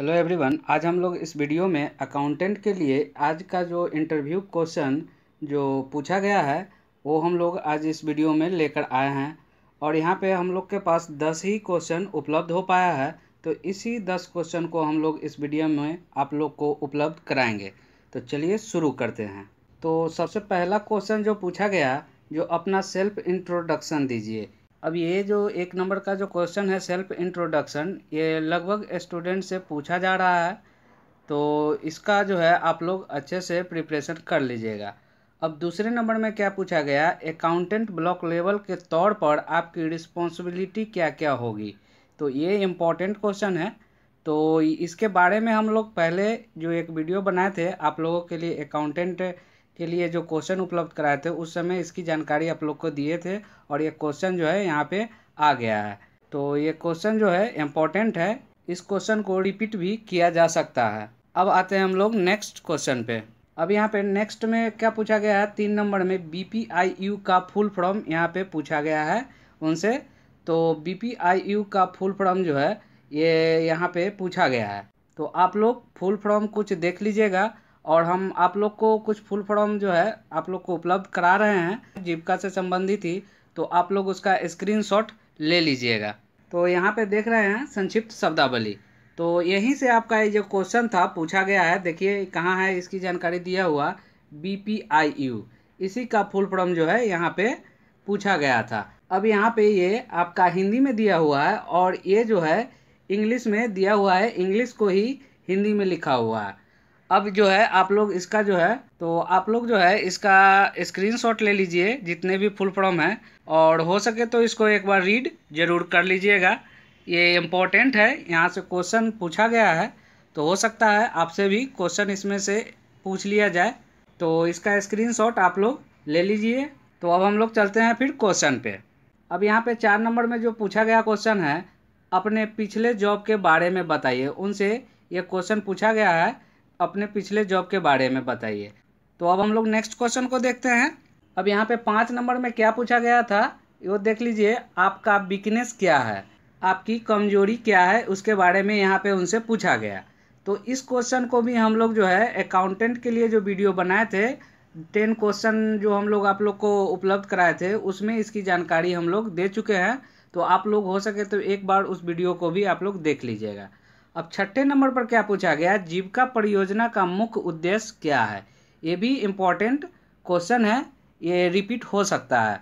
hello everyone आज हम लोग इस वीडियो में अकाउंटेंट के लिए आज का जो इंटरव्यू क्वेश्चन जो पूछा गया है वो हम लोग आज इस वीडियो में लेकर आए हैं और यहाँ पे हम लोग के पास दस ही क्वेश्चन उपलब्ध हो पाया है तो इसी दस क्वेश्चन को हम लोग इस वीडियो में आप लोग को उपलब्ध कराएंगे तो चलिए शुरू करते हैं तो सबसे पहला क्वेश्चन जो पूछा गया जो अपना सेल्फ इंट्रोडक्शन दीजिए अब ये जो एक नंबर का जो क्वेश्चन है सेल्फ इंट्रोडक्शन ये लगभग स्टूडेंट से पूछा जा रहा है तो इसका जो है आप लोग अच्छे से प्रिपरेशन कर लीजिएगा अब दूसरे नंबर में क्या पूछा गया अकाउंटेंट ब्लॉक लेवल के तौर पर आपकी रिस्पॉन्सिबिलिटी क्या क्या होगी तो ये इम्पॉर्टेंट क्वेश्चन है तो इसके बारे में हम लोग पहले जो एक वीडियो बनाए थे आप लोगों के लिए अकाउंटेंट के लिए जो क्वेश्चन उपलब्ध कराए थे उस समय इसकी जानकारी आप लोग को दिए थे और ये क्वेश्चन जो है यहाँ पे आ गया है तो ये क्वेश्चन जो है इम्पोर्टेंट है इस क्वेश्चन को रिपीट भी किया जा सकता है अब आते हैं हम लोग नेक्स्ट क्वेश्चन पे अब यहाँ पे नेक्स्ट में क्या पूछा गया है तीन नंबर में बी पी आई यू का फुल फॉर्म यहाँ पे पूछा गया है उनसे तो बी पी आई यू का फुल फॉर्म जो है ये यहाँ पे पूछा गया है तो आप लोग फुल फॉर्म कुछ देख लीजिएगा और हम आप लोग को कुछ फुल फॉर्म जो है आप लोग को उपलब्ध करा रहे हैं जीविका से संबंधित ही तो आप लोग उसका स्क्रीनशॉट ले लीजिएगा तो यहाँ पे देख रहे हैं संक्षिप्त शब्दावली तो यहीं से आपका ये जो क्वेश्चन था पूछा गया है देखिए कहाँ है इसकी जानकारी दिया हुआ बी पी आई यू इसी का फुल फॉर्म जो है यहाँ पे पूछा गया था अब यहाँ पे ये आपका हिंदी में दिया हुआ है और ये जो है इंग्लिश में दिया हुआ है इंग्लिश को ही हिंदी में लिखा हुआ है अब जो है आप लोग इसका जो है तो आप लोग जो है इसका स्क्रीनशॉट ले लीजिए जितने भी फुल फॉर्म है और हो सके तो इसको एक बार रीड ज़रूर कर लीजिएगा ये इम्पोर्टेंट है यहाँ से क्वेश्चन पूछा गया है तो हो सकता है आपसे भी क्वेश्चन इसमें से पूछ लिया जाए तो इसका स्क्रीनशॉट आप लोग ले लीजिए तो अब हम लोग चलते हैं फिर क्वेश्चन पे अब यहाँ पे चार नंबर में जो पूछा गया क्वेश्चन है अपने पिछले जॉब के बारे में बताइए उनसे ये क्वेश्चन पूछा गया है अपने पिछले जॉब के बारे में बताइए तो अब हम लोग नेक्स्ट क्वेश्चन को देखते हैं अब यहाँ पे पाँच नंबर में क्या पूछा गया था वो देख लीजिए आपका वीकनेस क्या है आपकी कमजोरी क्या है उसके बारे में यहाँ पे उनसे पूछा गया तो इस क्वेश्चन को भी हम लोग जो है अकाउंटेंट के लिए जो वीडियो बनाए थे टेन क्वेश्चन जो हम लोग आप लोग को उपलब्ध कराए थे उसमें इसकी जानकारी हम लोग दे चुके हैं तो आप लोग हो सके तो एक बार उस वीडियो को भी आप लोग देख लीजिएगा अब छठे नंबर पर क्या पूछा गया जीविका परियोजना का मुख्य उद्देश्य क्या है ये भी इम्पोर्टेंट क्वेश्चन है ये रिपीट हो सकता है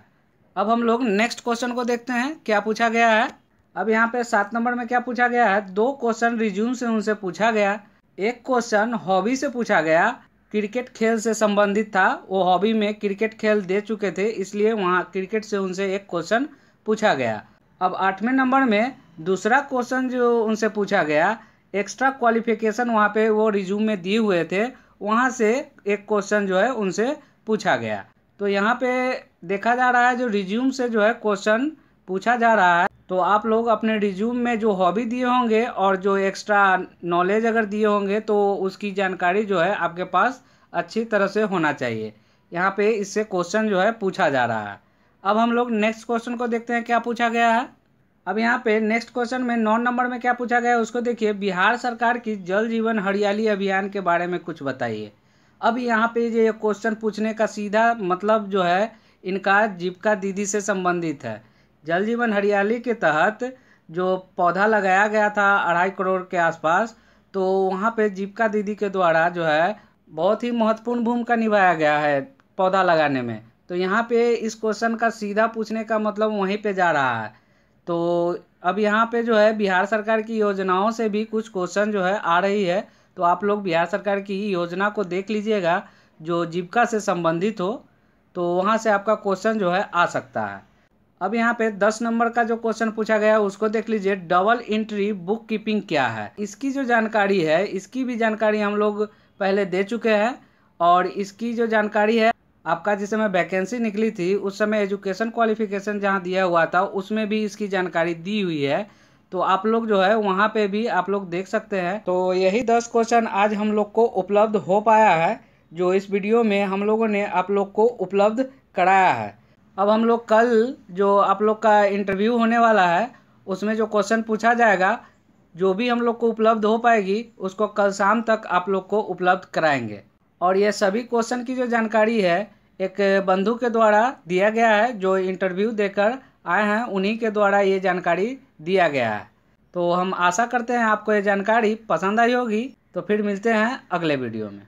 अब हम लोग नेक्स्ट क्वेश्चन को देखते हैं क्या पूछा गया है अब यहाँ पे सात नंबर में क्या पूछा गया है दो क्वेश्चन रिज्यूम से उनसे पूछा गया एक क्वेश्चन हॉबी से पूछा गया क्रिकेट खेल से संबंधित था वो हॉबी में क्रिकेट खेल दे चुके थे इसलिए वहाँ क्रिकेट से उनसे एक क्वेश्चन पूछा गया अब आठवें नंबर में दूसरा क्वेश्चन जो उनसे पूछा गया एक्स्ट्रा क्वालिफिकेशन वहाँ पे वो रिज्यूम में दिए हुए थे वहाँ से एक क्वेश्चन जो है उनसे पूछा गया तो यहाँ पे देखा जा रहा है जो रिज्यूम से जो है क्वेश्चन पूछा जा रहा है तो आप लोग अपने रिज्यूम में जो हॉबी दिए होंगे और जो एक्स्ट्रा नॉलेज अगर दिए होंगे तो उसकी जानकारी जो है आपके पास अच्छी तरह से होना चाहिए यहाँ पे इससे क्वेश्चन जो है पूछा जा रहा है अब हम लोग नेक्स्ट क्वेश्चन को देखते हैं क्या पूछा गया है अब यहाँ पे नेक्स्ट क्वेश्चन में नौ नंबर में क्या पूछा गया उसको देखिए बिहार सरकार की जल जीवन हरियाली अभियान के बारे में कुछ बताइए अब यहाँ पे ये क्वेश्चन पूछने का सीधा मतलब जो है इनका जीविका दीदी से संबंधित है जल जीवन हरियाली के तहत जो पौधा लगाया गया था अढ़ाई करोड़ के आसपास तो वहाँ पे जीविका दीदी के द्वारा जो है बहुत ही महत्वपूर्ण भूमिका निभाया गया है पौधा लगाने में तो यहाँ पे इस क्वेश्चन का सीधा पूछने का मतलब वहीं पे जा रहा है तो अब यहाँ पे जो है बिहार सरकार की योजनाओं से भी कुछ क्वेश्चन जो है आ रही है तो आप लोग बिहार सरकार की योजना को देख लीजिएगा जो जीविका से संबंधित हो तो वहाँ से आपका क्वेश्चन जो है आ सकता है अब यहाँ पे दस नंबर का जो क्वेश्चन पूछा गया है उसको देख लीजिए डबल इंट्री बुक कीपिंग क्या है इसकी जो जानकारी है इसकी भी जानकारी हम लोग पहले दे चुके हैं और इसकी जो जानकारी है आपका जिस समय वैकेंसी निकली थी उस समय एजुकेशन क्वालिफिकेशन जहाँ दिया हुआ था उसमें भी इसकी जानकारी दी हुई है तो आप लोग जो है वहाँ पे भी आप लोग देख सकते हैं तो यही दस क्वेश्चन आज हम लोग को उपलब्ध हो पाया है जो इस वीडियो में हम लोगों ने आप लोग को उपलब्ध कराया है अब हम लोग कल जो आप लोग का इंटरव्यू होने वाला है उसमें जो क्वेश्चन पूछा जाएगा जो भी हम लोग को उपलब्ध हो पाएगी उसको कल शाम तक आप लोग को उपलब्ध कराएंगे और यह सभी क्वेश्चन की जो जानकारी है एक बंधु के द्वारा दिया गया है जो इंटरव्यू देकर आए हैं उन्हीं के द्वारा ये जानकारी दिया गया है तो हम आशा करते हैं आपको ये जानकारी पसंद आई होगी तो फिर मिलते हैं अगले वीडियो में